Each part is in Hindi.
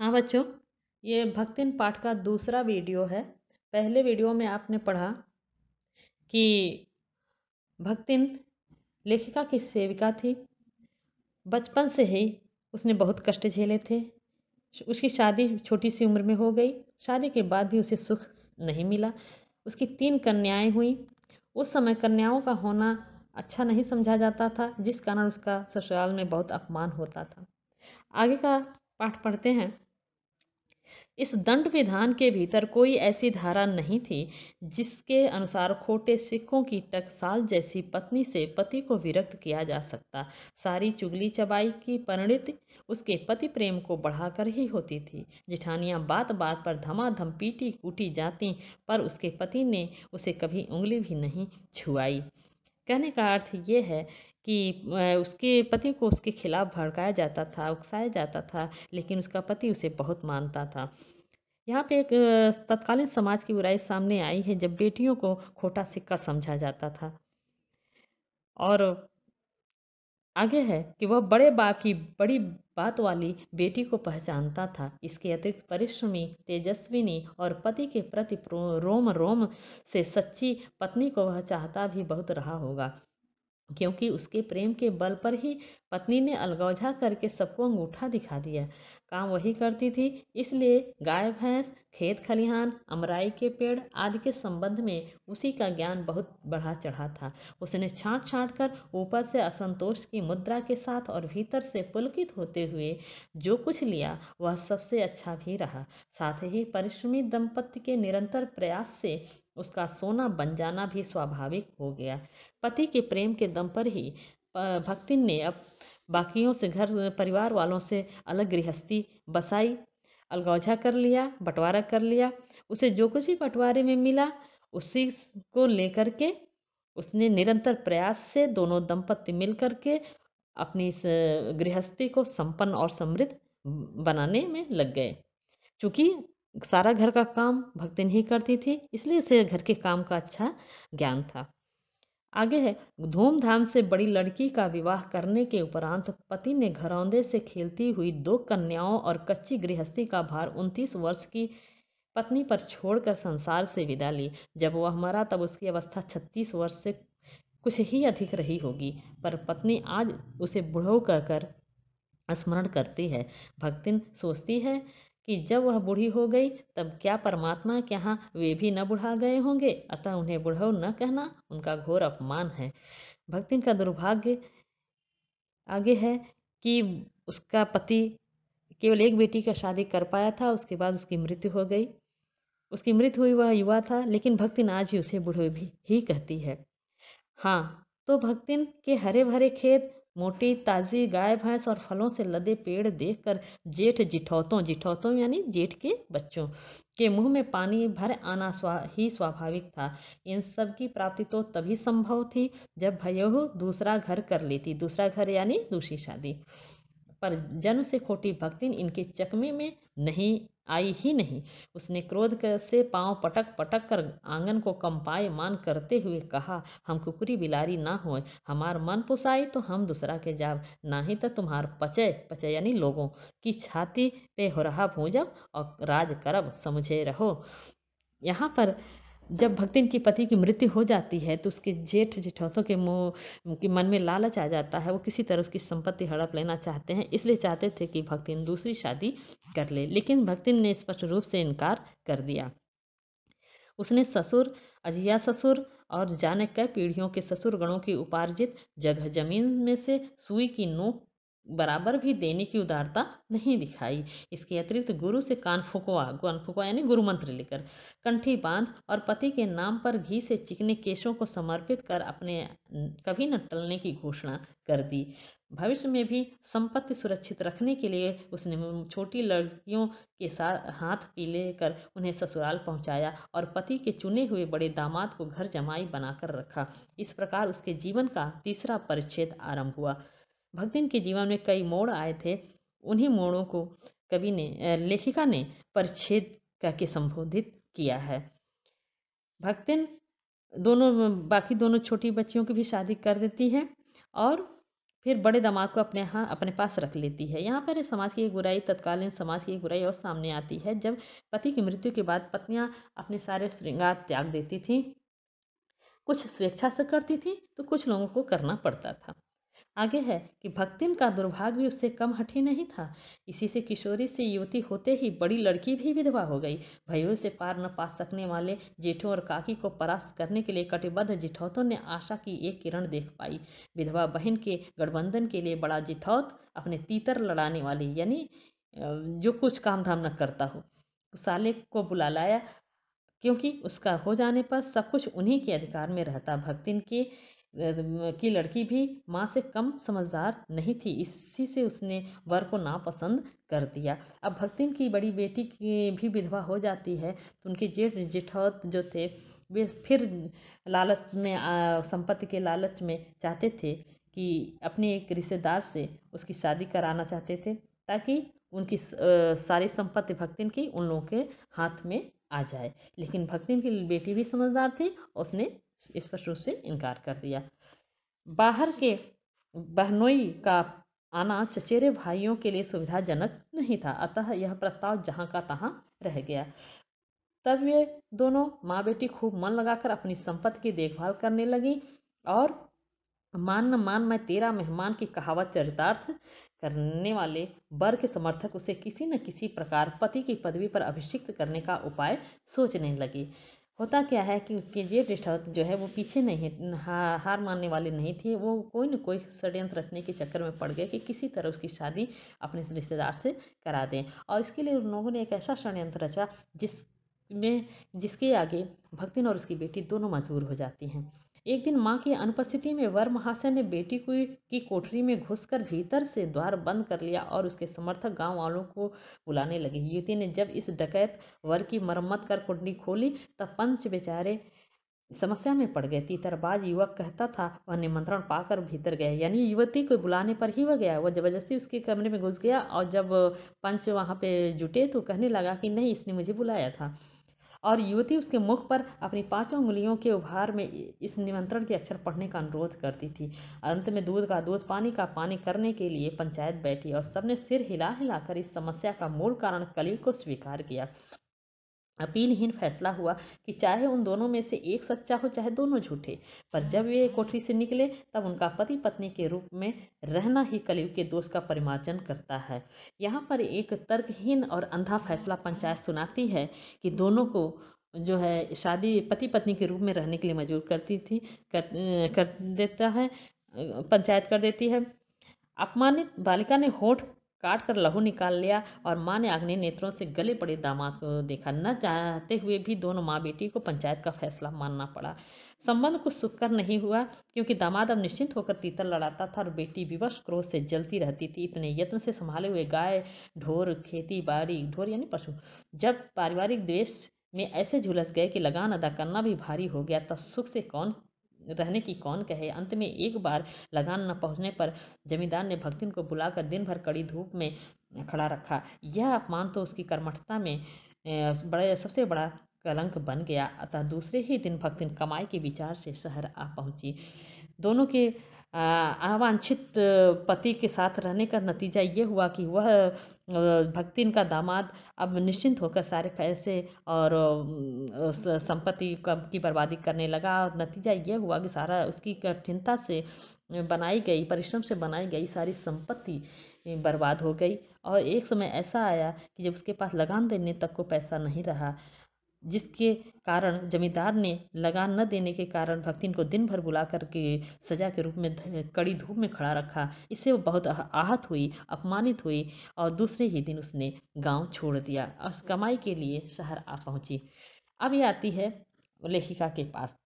हाँ बच्चों ये भक्तिन पाठ का दूसरा वीडियो है पहले वीडियो में आपने पढ़ा कि भक्तिन लेखिका की सेविका थी बचपन से ही उसने बहुत कष्ट झेले थे उसकी शादी छोटी सी उम्र में हो गई शादी के बाद भी उसे सुख नहीं मिला उसकी तीन कन्याएं हुई उस समय कन्याओं का होना अच्छा नहीं समझा जाता था जिस कारण उसका ससुराल में बहुत अपमान होता था आगे का पाठ पढ़ते हैं इस दंड विधान के भीतर कोई ऐसी धारा नहीं थी जिसके अनुसार खोटे सिक्कों की टकसाल जैसी पत्नी से पति को विरक्त किया जा सकता सारी चुगली चबाई की परिणति उसके पति प्रेम को बढ़ाकर ही होती थी जिठानियां बात बात पर धमाधम पीटी कूटी जाती पर उसके पति ने उसे कभी उंगली भी नहीं छुआई कहने का अर्थ ये है कि उसके पति को उसके खिलाफ भड़काया जाता था उकसाया जाता था लेकिन उसका पति उसे बहुत मानता था यहाँ पे एक तत्कालीन समाज की बुराई सामने आई है जब बेटियों को खोटा सिक्का समझा जाता था और आगे है कि वह बड़े बाप की बड़ी बात वाली बेटी को पहचानता था इसके अतिरिक्त परिश्रमी तेजस्विनी और पति के प्रति रोम रोम से सच्ची पत्नी को वह चाहता भी बहुत रहा होगा क्योंकि उसके प्रेम के बल पर ही पत्नी ने अलगौझा करके सबको अंगूठा दिखा दिया काम वही करती थी इसलिए गाय भैंस खेत खलिहान अमराई के पेड़ आदि के संबंध में उसी का ज्ञान बहुत बढ़ा चढ़ा था उसने छाँट छाँट कर ऊपर से असंतोष की मुद्रा के साथ और भीतर से पुलकित होते हुए जो कुछ लिया वह सबसे अच्छा भी रहा साथ ही परिश्रमी दंपत्ति के निरंतर प्रयास से उसका सोना बन जाना भी स्वाभाविक हो गया पति के प्रेम के दम पर ही भक्ति ने अब बाकियों से घर परिवार वालों से अलग गृहस्थी बसाई अलगौझा कर लिया बंटवारा कर लिया उसे जो कुछ भी बंटवारे में मिला उसी को लेकर के उसने निरंतर प्रयास से दोनों दंपत्ति मिल करके अपनी गृहस्थी को संपन्न और समृद्ध बनाने में लग गए चूँकि सारा घर का काम भक्तिन ही करती थी इसलिए उसे घर के काम का अच्छा ज्ञान था आगे है धूमधाम से बड़ी लड़की का विवाह करने के उपरांत पति ने घरौंदे से खेलती हुई दो कन्याओं और कच्ची गृहस्थी का भार उनतीस वर्ष की पत्नी पर छोड़कर संसार से विदा ली जब वह मरा तब उसकी अवस्था छत्तीस वर्ष से कुछ ही अधिक रही होगी पर पत्नी आज उसे बुढ़ो कहकर स्मरण करती है भक्तिन सोचती है कि जब वह बूढ़ी हो गई तब क्या परमात्मा के यहाँ वे भी न बुढ़ा गए होंगे अतः उन्हें बुढ़ऊ न कहना उनका घोर अपमान है भक्तिन का दुर्भाग्य आगे है कि उसका पति केवल एक बेटी का शादी कर पाया था उसके बाद उसकी मृत्यु हो गई उसकी मृत्यु हुई वह युवा था लेकिन भक्तिन आज ही उसे बूढ़े भी ही कहती है हाँ तो भक्तिन के हरे भरे खेत मोटी ताज़ी गाय भैंस और फलों से लदे पेड़ देखकर जेठ जिठौतों जिठौतों यानी जेठ के बच्चों के मुंह में पानी भर आना स्वा ही स्वाभाविक था इन सब की प्राप्ति तो तभी संभव थी जब भयोह दूसरा घर कर लेती दूसरा घर यानी दूसरी शादी पर जन्म से खोटी भक्ति इनके चकमे में नहीं आई ही नहीं उसने क्रोध से पांव पटक पटक कर आंगन को कंपाए मान करते हुए कहा हम कुकुरी बिलारी ना होए हमार मन पुसाई तो हम दूसरा के जाब ना ही तो तुम्हार पचय पचय यानी लोगों की छाती पे हो रहा भूजब और राज करब समझे रहो यहाँ पर जब भक्तिन की पति की मृत्यु हो जाती है तो उसके जेठ जेठौतों के मुँह के मन में लालच आ जाता है वो किसी तरह उसकी संपत्ति हड़प लेना चाहते हैं इसलिए चाहते थे कि भक्तिन दूसरी शादी कर ले लेकिन भक्तिन ने स्पष्ट रूप से इनकार कर दिया उसने ससुर अजिया ससुर और जाने कई पीढ़ियों के ससुर गणों की उपार्जित जगह जमीन में से सुई की नोक बराबर भी देने की उदारता नहीं दिखाई इसके अतिरिक्त गुरु से कान फुकवा कान फुकवा यानी गुरु मंत्र लेकर कंठी बांध और पति के नाम पर घी से चिकने केशों को समर्पित कर अपने कभी न टलने की घोषणा कर दी भविष्य में भी संपत्ति सुरक्षित रखने के लिए उसने छोटी लड़कियों के साथ हाथ पीले कर उन्हें ससुराल पहुंचाया और पति के चुने हुए बड़े दामाद को घर जमाई बनाकर रखा इस प्रकार उसके जीवन का तीसरा परिच्छेद आरंभ हुआ भक्तिन के जीवन में कई मोड़ आए थे उन्हीं मोड़ों को कवि ने लेखिका ने परिच्छेद करके संबोधित किया है भक्तिन दोनों बाकी दोनों छोटी बच्चियों की भी शादी कर देती है और फिर बड़े दामाद को अपने यहाँ अपने पास रख लेती है यहाँ पर समाज की बुराई तत्कालीन समाज की एक बुराई और सामने आती है जब पति की मृत्यु के बाद पत्नियाँ अपने सारे श्रृंगार त्याग देती थीं कुछ स्वेच्छा से करती थी तो कुछ लोगों को करना पड़ता था आगे है कि भक्तिन का दुर्भाग्य भी उससे कम हठी नहीं था इसी से किशोरी से युवती होते ही बड़ी लड़की भी विधवा हो गई भयों से पार न पा सकने वाले जेठों और काकी को परास्त करने के लिए कटिबद्ध जिठौतों ने आशा की एक किरण देख पाई विधवा बहन के गठबंधन के लिए बड़ा जिठौत अपने तीतर लड़ाने वाली यानी जो कुछ काम धाम न करता हो साले को बुला लाया क्योंकि उसका हो जाने पर सब कुछ उन्हीं के अधिकार में रहता भक्तिन के की लड़की भी माँ से कम समझदार नहीं थी इसी से उसने वर को नापसंद कर दिया अब भक्तिन की बड़ी बेटी की भी विधवा हो जाती है तो उनके जेठ जेठौत जो थे वे फिर लालच में संपत्ति के लालच में चाहते थे कि अपने एक रिश्तेदार से उसकी शादी कराना चाहते थे ताकि उनकी सारी संपत्ति भक्तिन की उन लोगों के हाथ में आ जाए लेकिन भक्तिन की बेटी भी समझदार थी उसने स्पष्ट रूप से इनकार कर दिया बाहर के बहनोई का आना चचेरे भाइयों के लिए सुविधाजनक नहीं था अतः यह प्रस्ताव जहाँ का तहाँ रह गया तब ये दोनों माँ बेटी खूब मन लगाकर अपनी संपत्ति की देखभाल करने लगी और मान न मान मैं तेरा मेहमान की कहावत चरितार्थ करने वाले बर के समर्थक उसे किसी न किसी प्रकार पति की पदवी पर अभिषिक्त करने का उपाय सोचने लगी होता क्या है कि उसके ये पृष्ठावत जो है वो पीछे नहीं हार मानने वाले नहीं थे वो कोई न कोई षड्यंत्र रचने के चक्कर में पड़ गए कि किसी तरह उसकी शादी अपने रिश्तेदार से करा दें और इसके लिए उन लोगों ने एक ऐसा षड्यंत्र रचा जिस में जिसके आगे भक्तिन और उसकी बेटी दोनों मजबूर हो जाती हैं एक दिन माँ की अनुपस्थिति में वर महाशय ने बेटी को की कोठरी में घुसकर भीतर से द्वार बंद कर लिया और उसके समर्थक गांव वालों को बुलाने लगे युवती ने जब इस डकैत वर की मरम्मत कर कुंडली खोली तब पंच बेचारे समस्या में पड़ गए तीतरबाज युवक कहता था वह निमंत्रण पाकर भीतर गया यानी युवती को बुलाने पर ही वह गया वह जबरदस्ती उसके कमरे में घुस गया और जब पंच वहाँ पे जुटे तो कहने लगा कि नहीं इसने मुझे बुलाया था और युवती उसके मुख पर अपनी पांचों उंगलियों के उभार में इस निमंत्रण के अक्षर पढ़ने का अनुरोध करती थी अंत में दूध का दूध पानी का पानी करने के लिए पंचायत बैठी और सबने सिर हिला हिलाकर इस समस्या का मूल कारण कली को स्वीकार किया अपीलहीन फैसला हुआ कि चाहे उन दोनों में से एक सच्चा हो चाहे दोनों झूठे पर जब वे कोठरी से निकले तब उनका पति पत्नी के रूप में रहना ही कलयुग के दोष का परिमार्जन करता है यहाँ पर एक तर्कहीन और अंधा फैसला पंचायत सुनाती है कि दोनों को जो है शादी पति पत्नी के रूप में रहने के लिए मजबूर करती थी कर, कर देता है पंचायत कर देती है अपमानित बालिका ने होठ काट कर लहू निकाल लिया और माँ ने अग्नि नेत्रों से गले पड़े दामाद को देखा न चाहते हुए भी दोनों माँ बेटी को पंचायत का फैसला मानना पड़ा संबंध कुछ सुखकर नहीं हुआ क्योंकि दामाद अब निश्चिंत होकर तीतर लड़ाता था और बेटी विवश क्रोध से जलती रहती थी इतने यत्न से संभाले हुए गाय ढोर खेती बाड़ी ढोर यानी पशु जब पारिवारिक द्वेष में ऐसे झुलस गए कि लगान अदा करना भी भारी हो गया तब सुख से कौन रहने की कौन कहे अंत में एक बार लगान न पहुंचने पर जमींदार ने भक्तिन को बुलाकर दिन भर कड़ी धूप में खड़ा रखा यह अपमान तो उसकी कर्मठता में बड़े सबसे बड़ा कलंक बन गया अतः दूसरे ही दिन भक्तिन कमाई के विचार से शहर आ पहुंची दोनों के अवांछित पति के साथ रहने का नतीजा ये हुआ कि वह भक्ति का दामाद अब निश्चिंत होकर सारे पैसे और संपत्ति की बर्बादी करने लगा और नतीजा ये हुआ कि सारा उसकी कठिनता से बनाई गई परिश्रम से बनाई गई सारी संपत्ति बर्बाद हो गई और एक समय ऐसा आया कि जब उसके पास लगान देने तक को पैसा नहीं रहा जिसके कारण जमींदार ने लगान न देने के कारण भक्तिन को दिन भर बुला करके सजा के रूप में कड़ी धूप में खड़ा रखा इससे वो बहुत आहत हुई अपमानित हुई और दूसरे ही दिन उसने गाँव छोड़ दिया और कमाई के लिए शहर आ पहुँची अब ये आती है लेखिका के पास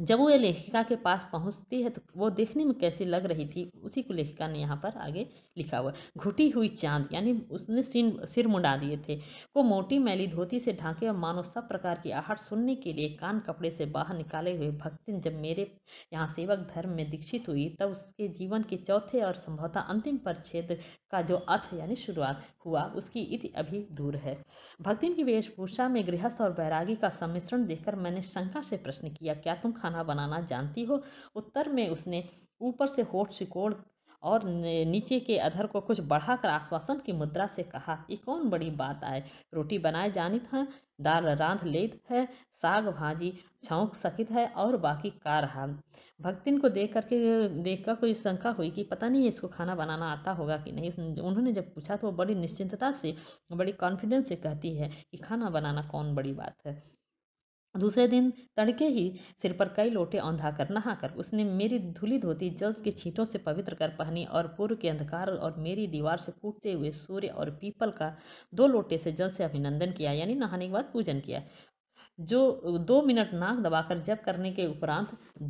जब वो लेखिका के पास पहुँचती है तो वो देखने में कैसी लग रही थी उसी को लेखिका ने यहाँ पर आगे लिखा हुआ घुटी हुई चांद यानी उसने सिर सिर मुंडा दिए थे वो मोटी मैली धोती से ढांके और मानो सब प्रकार की आहट सुनने के लिए कान कपड़े से बाहर निकाले हुए भक्तिन जब मेरे यहाँ सेवक धर्म में दीक्षित हुई तब उसके जीवन के चौथे और संभवतः अंतिम परिच्छेद का जो अर्थ यानी शुरुआत हुआ उसकी इति अभी दूर है भक्तिन की वेशभूषा में गृहस्थ और बैरागी का सम्मिश्रण देखकर मैंने शंका से प्रश्न किया क्या तुम खाना बनाना जानती हो उत्तर में उसने ऊपर से होठ सिकोड़ और नीचे के अधर को कुछ बढ़ाकर आश्वासन की मुद्रा से कहा ये कौन बड़ी बात आए रोटी बनाए जानी था दाल रांध लेत है साग भाजी छौंक सकित है और बाकी का रहा भक्तिन को देख करके देख कर कोई शंका हुई कि पता नहीं इसको खाना बनाना आता होगा कि नहीं उन्होंने जब पूछा तो वो बड़ी निश्चिंतता से बड़ी कॉन्फिडेंस से कहती है कि खाना बनाना कौन बड़ी बात है दूसरे दिन तड़के ही सिर पर कई लोटे औंधा कर नहाकर उसने मेरी धुली धोती जल की छींटों से पवित्र कर पहनी और पूर्व के अंधकार और मेरी दीवार से फूटते हुए सूर्य और पीपल का दो लोटे से जल से अभिनंदन किया यानी नहाने के बाद पूजन किया जो दो मिनट नाक दबाकर जप करने के उपरांत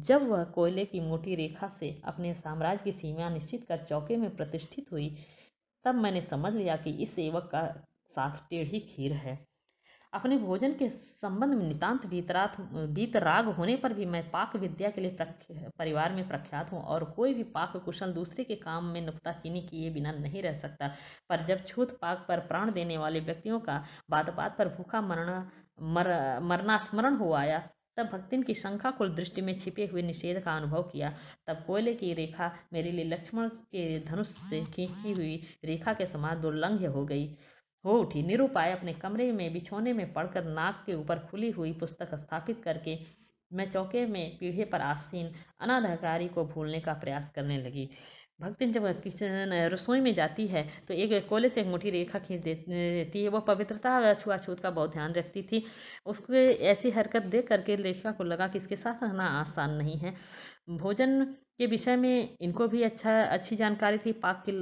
जब वह कोयले की मोटी रेखा से अपने साम्राज्य की सीमा निश्चित कर चौके में प्रतिष्ठित हुई तब मैंने समझ लिया कि इस सेवक का साथ टेढ़ी खीर है अपने भोजन के संबंध में नितांत बीतरात बीतराग होने पर भी मैं पाक विद्या के लिए परिवार में प्रख्यात हूँ और कोई भी पाक कुशल दूसरे के काम में नुकताचीनी किए बिना नहीं रह सकता पर जब छूत पाक पर प्राण देने वाले व्यक्तियों का बात बात पर भूखा मरना मर मरना स्मरण हो आया तब भक्तिन की शंखा कुल दृष्टि में छिपे हुए निषेध का अनुभव किया तब कोयले की रेखा मेरे लिए लक्ष्मण के धनुष से खींची हुई रेखा के समान दुर्लंघ्य हो गई हो उठी निरुपाय अपने कमरे में बिछौने में पड़कर नाक के ऊपर खुली हुई पुस्तक स्थापित करके मैं चौके में पीढ़े पर आसीन अनाधिकारी को भूलने का प्रयास करने लगी भक्तिन जब किचन रसोई में जाती है तो एक कोले से एक मुठी रेखा खींच देती है वो पवित्रता छुआछूत का बहुत ध्यान रखती थी उसके ऐसी हरकत देख करके रेखा को लगा कि इसके साथ रहना आसान नहीं है भोजन के विषय में इनको भी अच्छा अच्छी जानकारी थी पाक की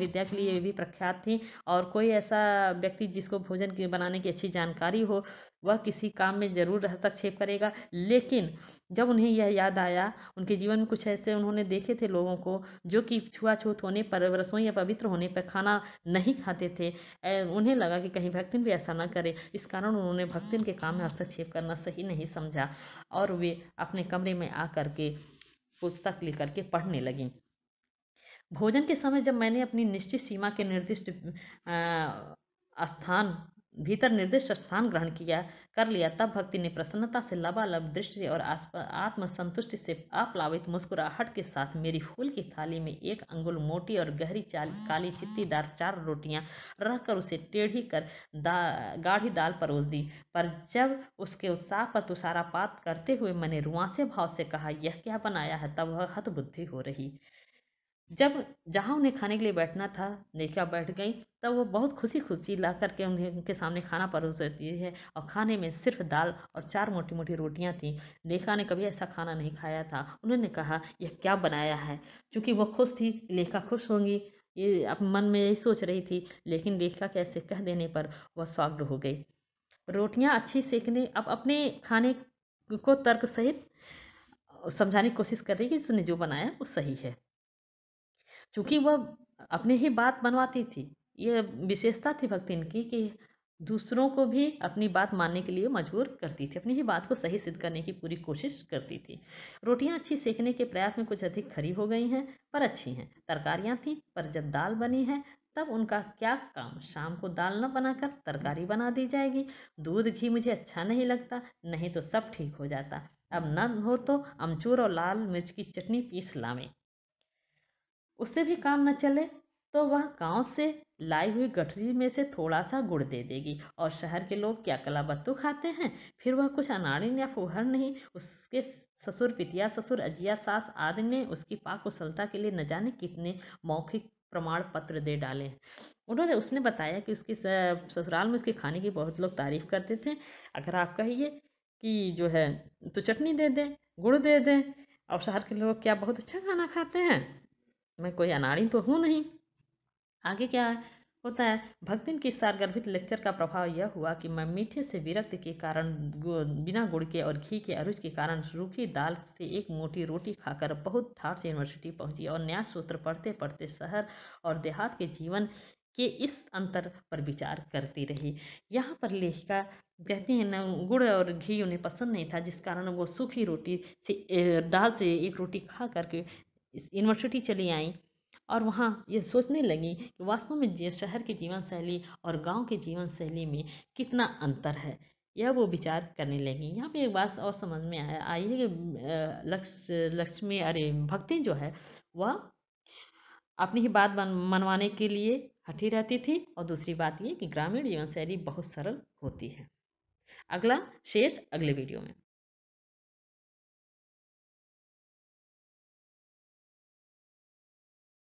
विद्या के लिए भी प्रख्यात थी और कोई ऐसा व्यक्ति जिसको भोजन की बनाने की अच्छी जानकारी हो वह किसी काम में ज़रूर हस्तक्षेप करेगा लेकिन जब उन्हें यह याद आया उनके जीवन में कुछ ऐसे उन्होंने देखे थे लोगों को जो कि छुआछूत होने पर रसोई या पवित्र होने पर खाना नहीं खाते थे उन्हें लगा कि कहीं भक्तिन भी ऐसा ना करे इस कारण उन्होंने भक्तिन के काम में हस्तक्षेप करना सही नहीं समझा और वे अपने कमरे में आ के पुस्तक लेकर के पढ़ने लगी भोजन के समय जब मैंने अपनी निश्चित सीमा के निर्दिष्ट स्थान भीतर निर्दिष्ट स्थान ग्रहण किया कर लिया तब भक्ति ने प्रसन्नता से लबालब दृष्टि और आत्मसंतुष्टि से आप्लावित मुस्कुराहट के साथ मेरी फूल की थाली में एक अंगुल मोटी और गहरी काली चित्तीदार चार रोटियां रख कर उसे टेढ़ी कर दा, गाढ़ी दाल परोस दी पर जब उसके उत्साह पर तुषारापात करते हुए मैंने रुआसे भाव से कहा यह क्या बनाया है तब वह हतबुद्धि हो रही जब जहाँ उन्हें खाने के लिए बैठना था नेखा बैठ गई तब वो बहुत खुशी खुशी ला करके उन्हें उनके सामने खाना परोस देती है और खाने में सिर्फ दाल और चार मोटी मोटी रोटियाँ थीं लेखा ने कभी ऐसा खाना नहीं खाया था उन्होंने कहा यह क्या बनाया है चूँकि वो खुश थी लेखा खुश होंगी ये अब मन में यही सोच रही थी लेकिन लेखा के ऐसे कह देने पर वह सॉफ्ट हो गई रोटियां अच्छी सेकने अब अपने खाने को तर्क सहित समझाने की कोशिश कर रही कि उसने जो बनाया वो सही है चूँकि वह अपनी ही बात मनवाती थी ये विशेषता थी भक्ति इनकी कि दूसरों को भी अपनी बात मानने के लिए मजबूर करती थी अपनी ही बात को सही सिद्ध करने की पूरी कोशिश करती थी रोटियां अच्छी सेकने के प्रयास में कुछ अधिक खरी हो गई हैं पर अच्छी हैं तरकारियां थीं पर जब दाल बनी है तब उनका क्या काम शाम को दाल न बनाकर तरकारी बना दी जाएगी दूध घी मुझे अच्छा नहीं लगता नहीं तो सब ठीक हो जाता अब न हो तो अमचूर और लाल मिर्च की चटनी पीस लावें उससे भी काम न चले तो वह गांव से लाई हुई गठरी में से थोड़ा सा गुड़ दे देगी और शहर के लोग क्या कला बत्तू खाते हैं फिर वह कुछ अनाड़ी या फुहर नहीं उसके ससुर पितिया ससुर अजिया सास आदि ने उसकी पाक कुशलता के लिए न जाने कितने मौखिक प्रमाण पत्र दे डाले उन्होंने उसने बताया कि उसकी ससुराल में उसके खाने की बहुत लोग तारीफ करते थे अगर आप कहिए कि जो है तो चटनी दे दें गुड़ दे दें और शहर के लोग क्या बहुत अच्छा खाना खाते हैं मैं कोई अनाड़ी तो हूँ नहीं आगे क्या है होता है भक्तिन की सारगर्भित लेक्चर का प्रभाव यह हुआ कि मैं मीठे से विरक्त के कारण बिना गुड़ के और घी के अरुज के कारण रूखी दाल से एक मोटी रोटी खाकर बहुत थाट से यूनिवर्सिटी पहुंची और न्यास सूत्र पढ़ते पढ़ते शहर और देहात के जीवन के इस अंतर पर विचार करती रही यहाँ पर लेखिका कहती हैं ना गुड़ और घी उन्हें पसंद नहीं था जिस कारण वो सूखी रोटी से दाल से एक रोटी खा करके इस यूनिवर्सिटी चली आई और वहाँ ये सोचने लगी कि वास्तव में शहर की जीवन शैली और गाँव की जीवन शैली में कितना अंतर है यह वो विचार करने लगी यहाँ पे एक बात और समझ में आया आई है कि लक्ष लक्ष्मी अरे भक्ति जो है वह अपनी ही बात मनवाने के लिए हठी रहती थी और दूसरी बात ये कि ग्रामीण जीवन शैली बहुत सरल होती है अगला शेष अगले वीडियो में